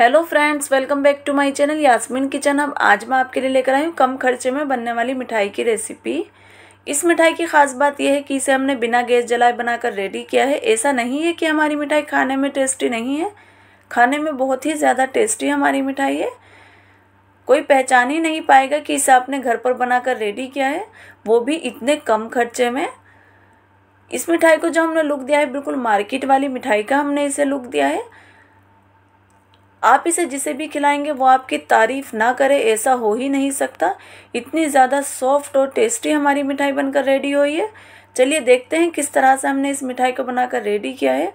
hello friends welcome back to my channel Yasmin Kitchen अब आज मैं आपके लिए लेकर आई हूँ कम खर्चे में बनने वाली मिठाई की रेसिपी इस मिठाई की खास बात यह है कि इसे हमने बिना गैस जलाए बनाकर रेडी किया है ऐसा नहीं है कि हमारी मिठाई खाने में टेस्टी नहीं है खाने में बहुत ही ज़्यादा टेस्टी हमारी मिठाई है कोई पहचान ही नहीं पाएगा कि इसे आपने घर पर बनाकर रेडी किया है वो भी इतने कम खर्चे में इस मिठाई को जो हमने लुक दिया है बिल्कुल मार्केट वाली मिठाई का हमने इसे लुक दिया है आप इसे जिसे भी खिलाएंगे वो आपकी तारीफ़ ना करे ऐसा हो ही नहीं सकता इतनी ज़्यादा सॉफ्ट और टेस्टी हमारी मिठाई बनकर रेडी हुई है चलिए देखते हैं किस तरह से हमने इस मिठाई को बनाकर रेडी किया है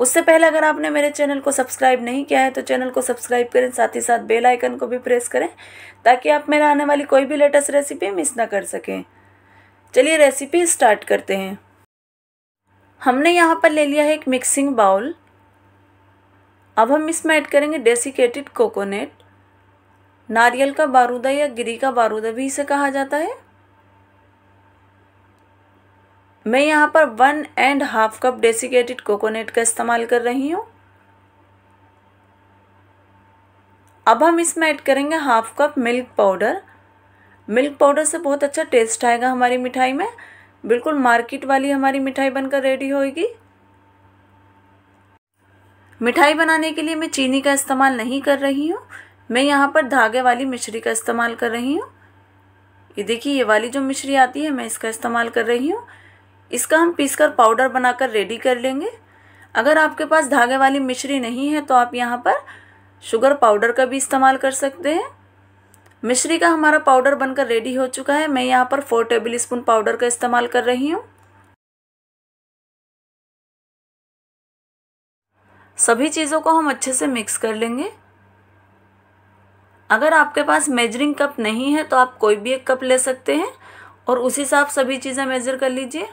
उससे पहले अगर आपने मेरे चैनल को सब्सक्राइब नहीं किया है तो चैनल को सब्सक्राइब करें साथ ही साथ बेल आइकन को भी प्रेस करें ताकि आप मेरा आने वाली कोई भी लेटेस्ट रेसिपी मिस ना कर सकें चलिए रेसिपी स्टार्ट करते हैं हमने यहाँ पर ले लिया है एक मिक्सिंग बाउल अब हम इसमें ऐड करेंगे डेसिकेटेड कोकोनट नारियल का बारूदा या गिरी का बारूदा भी इसे कहा जाता है मैं यहाँ पर one and half cup desiccated coconut का इस्तेमाल कर रही हूँ अब हम इसमें ऐड करेंगे half cup milk powder milk powder से बहुत अच्छा टेस्ट आएगा हमारी मिठाई में बिल्कुल मार्केट वाली हमारी मिठाई बनकर रेडी होएगी मिठाई बनाने के लिए मैं चीनी का इस्तेमाल नहीं कर रही हूँ मैं यहाँ पर धागे वाली मिश्री का इस्तेमाल कर रही हूँ ये देखिए ये वाली जो मिश्री आती है मैं इसका इस्तेमाल कर रही हूँ इसका हम पीसकर पाउडर बनाकर रेडी कर लेंगे अगर आपके पास धागे वाली मिश्री नहीं है तो आप यहाँ पर शुगर पाउडर का भी इस्तेमाल कर सकते हैं मिश्री का हमारा पाउडर बनकर रेडी हो चुका है मैं यहाँ पर फोर टेबल स्पून पाउडर का इस्तेमाल कर रही हूँ सभी चीज़ों को हम अच्छे से मिक्स कर लेंगे अगर आपके पास मेजरिंग कप नहीं है तो आप कोई भी एक कप ले सकते हैं और उसी से आप सभी चीज़ें मेजर कर लीजिए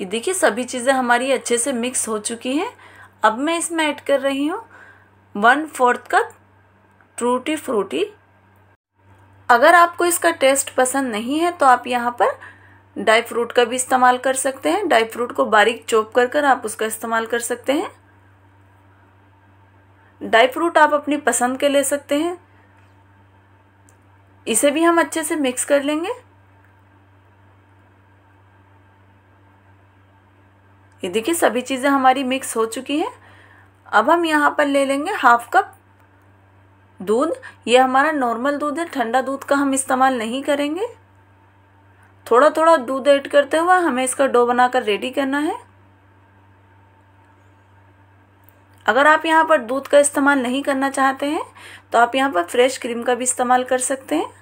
ये देखिए सभी चीज़ें हमारी अच्छे से मिक्स हो चुकी हैं अब मैं इसमें ऐड कर रही हूँ वन फोर्थ कप ट्रूटी फ्रूटी अगर आपको इसका टेस्ट पसंद नहीं है तो आप यहाँ पर ड्राई फ्रूट का भी इस्तेमाल कर सकते हैं ड्राई फ्रूट को बारीक चोप कर कर आप उसका इस्तेमाल कर सकते हैं ड्राई फ्रूट आप अपनी पसंद के ले सकते हैं इसे भी हम अच्छे से मिक्स कर लेंगे ये देखिए सभी चीज़ें हमारी मिक्स हो चुकी हैं अब हम यहाँ पर ले लेंगे हाफ कप दूध ये हमारा नॉर्मल दूध है ठंडा दूध का हम इस्तेमाल नहीं करेंगे थोड़ा थोड़ा दूध ऐड करते हुए हमें इसका डो बनाकर रेडी करना है अगर आप यहाँ पर दूध का इस्तेमाल नहीं करना चाहते हैं तो आप यहाँ पर फ्रेश क्रीम का भी इस्तेमाल कर सकते हैं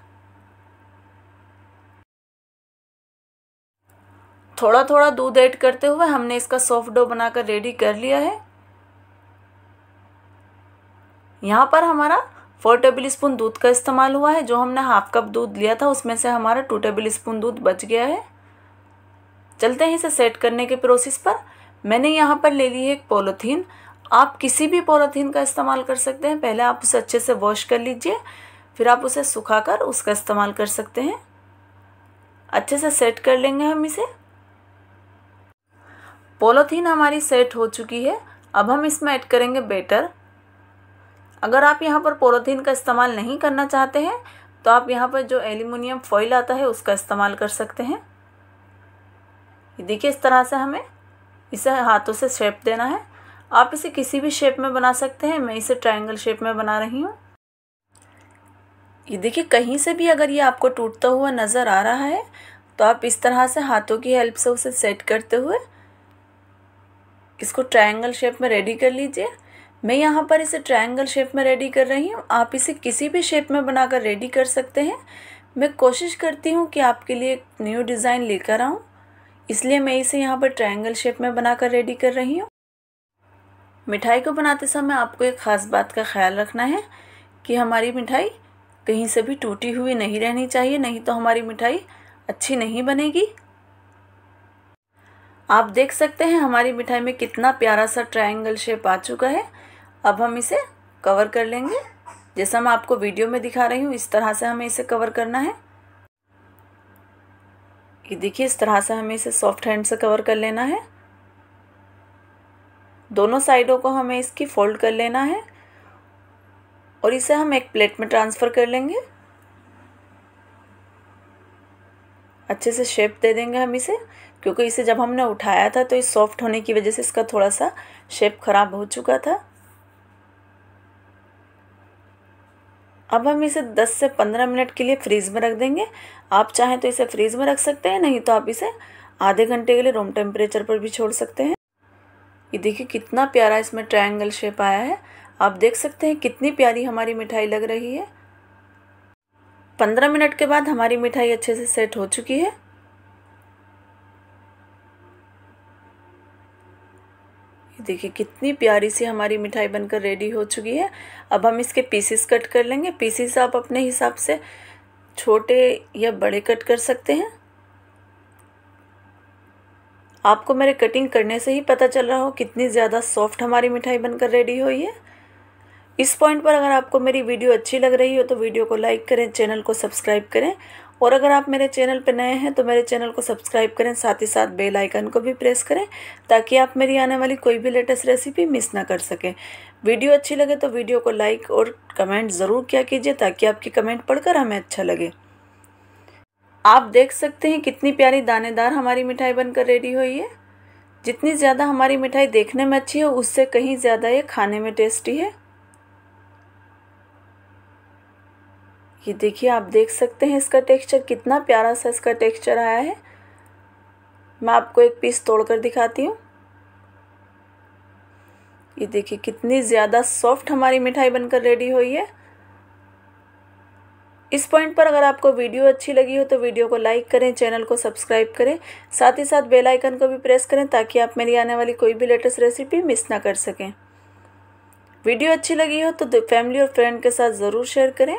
थोड़ा थोड़ा दूध ऐड करते हुए हमने इसका सॉफ्ट डो बनाकर रेडी कर लिया है यहाँ पर हमारा फोर टेबल स्पून दूध का इस्तेमाल हुआ है जो हमने हाफ कप दूध लिया था उसमें से हमारा टू टेबल स्पून दूध बच गया है चलते हैं इसे सेट करने के प्रोसेस पर मैंने यहाँ पर ले ली है एक पोलोथीन आप किसी भी पोलोथीन का इस्तेमाल कर सकते हैं पहले आप उसे अच्छे से वॉश कर लीजिए फिर आप उसे सुखाकर उसका इस्तेमाल कर सकते हैं अच्छे से सेट कर लेंगे हम इसे पोलोथीन हमारी सेट हो चुकी है अब हम इसमें ऐड करेंगे बेटर अगर आप यहाँ पर पोलोथीन का इस्तेमाल नहीं करना चाहते हैं तो आप यहाँ पर जो एल्यूमिनियम फॉइल आता है उसका इस्तेमाल कर सकते हैं देखिए इस तरह से हमें इसे हाथों से शेप देना है आप इसे किसी भी शेप में बना सकते हैं मैं इसे ट्रायंगल शेप में बना रही हूँ ये देखिए कहीं से भी अगर ये आपको टूटता हुआ नज़र आ रहा है तो आप इस तरह से हाथों की हेल्प से उसे सेट करते हुए इसको ट्रायंगल शेप में रेडी कर लीजिए मैं यहाँ पर इसे ट्रायंगल शेप में रेडी कर रही हूँ आप इसे किसी भी शेप में बनाकर रेडी कर सकते हैं मैं कोशिश करती हूँ कि आपके लिए एक न्यू डिज़ाइन लेकर आऊँ इसलिए मैं इसे यहाँ पर ट्रायंगल शेप में बनाकर रेडी कर रही हूँ मिठाई को बनाते समय आपको एक ख़ास बात का ख्याल रखना है कि हमारी मिठाई कहीं से भी टूटी हुई नहीं रहनी चाहिए नहीं तो हमारी मिठाई अच्छी नहीं बनेगी आप देख सकते हैं हमारी मिठाई में कितना प्यारा सा ट्रायंगल शेप आ चुका है अब हम इसे कवर कर लेंगे जैसा मैं आपको वीडियो में दिखा रही हूँ इस तरह से हमें इसे कवर करना है ये देखिए इस तरह से हमें इसे सॉफ्ट हैंड से कवर कर लेना है दोनों साइडों को हमें इसकी फोल्ड कर लेना है और इसे हम एक प्लेट में ट्रांसफ़र कर लेंगे अच्छे से शेप दे देंगे हम इसे क्योंकि इसे जब हमने उठाया था तो इस सॉफ्ट होने की वजह से इसका थोड़ा सा शेप ख़राब हो चुका था अब हम इसे 10 से 15 मिनट के लिए फ्रीज़ में रख देंगे आप चाहें तो इसे फ्रीज़ में रख सकते हैं नहीं तो आप इसे आधे घंटे के लिए रूम टेम्परेचर पर भी छोड़ सकते हैं ये देखिए कितना प्यारा इसमें ट्रायंगल शेप आया है आप देख सकते हैं कितनी प्यारी हमारी मिठाई लग रही है पंद्रह मिनट के बाद हमारी मिठाई अच्छे से सेट हो चुकी है देखिए कितनी प्यारी सी हमारी मिठाई बनकर रेडी हो चुकी है अब हम इसके पीसेस कट कर लेंगे पीसेस आप अपने हिसाब से छोटे या बड़े कट कर सकते हैं आपको मेरे कटिंग करने से ही पता चल रहा हो कितनी ज़्यादा सॉफ्ट हमारी मिठाई बनकर रेडी हुई है इस पॉइंट पर अगर आपको मेरी वीडियो अच्छी लग रही हो तो वीडियो को लाइक करें चैनल को सब्सक्राइब करें और अगर आप मेरे चैनल पर नए हैं तो मेरे चैनल को सब्सक्राइब करें साथ ही साथ बेल आइकन को भी प्रेस करें ताकि आप मेरी आने वाली कोई भी लेटेस्ट रेसिपी मिस ना कर सकें वीडियो अच्छी लगे तो वीडियो को लाइक और कमेंट ज़रूर किया कीजिए ताकि आपकी कमेंट पढ़कर हमें अच्छा लगे आप देख सकते हैं कितनी प्यारी दानेदार हमारी मिठाई बनकर रेडी हुई है जितनी ज़्यादा हमारी मिठाई देखने में अच्छी है उससे कहीं ज़्यादा ये खाने में टेस्टी है ये देखिए आप देख सकते हैं इसका टेक्सचर कितना प्यारा सा इसका टेक्सचर आया है मैं आपको एक पीस तोड़कर दिखाती हूँ ये देखिए कितनी ज़्यादा सॉफ्ट हमारी मिठाई बनकर रेडी हुई है इस पॉइंट पर अगर आपको वीडियो अच्छी लगी हो तो वीडियो को लाइक करें चैनल को सब्सक्राइब करें साथ ही साथ बेल आइकन को भी प्रेस करें ताकि आप मेरी आने वाली कोई भी लेटेस्ट रेसिपी मिस ना कर सकें वीडियो अच्छी लगी हो तो फैमिली और फ्रेंड के साथ ज़रूर शेयर करें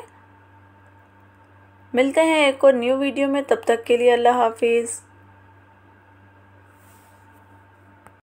मिलते हैं एक और न्यू वीडियो में तब तक के लिए अल्लाह हाफिज़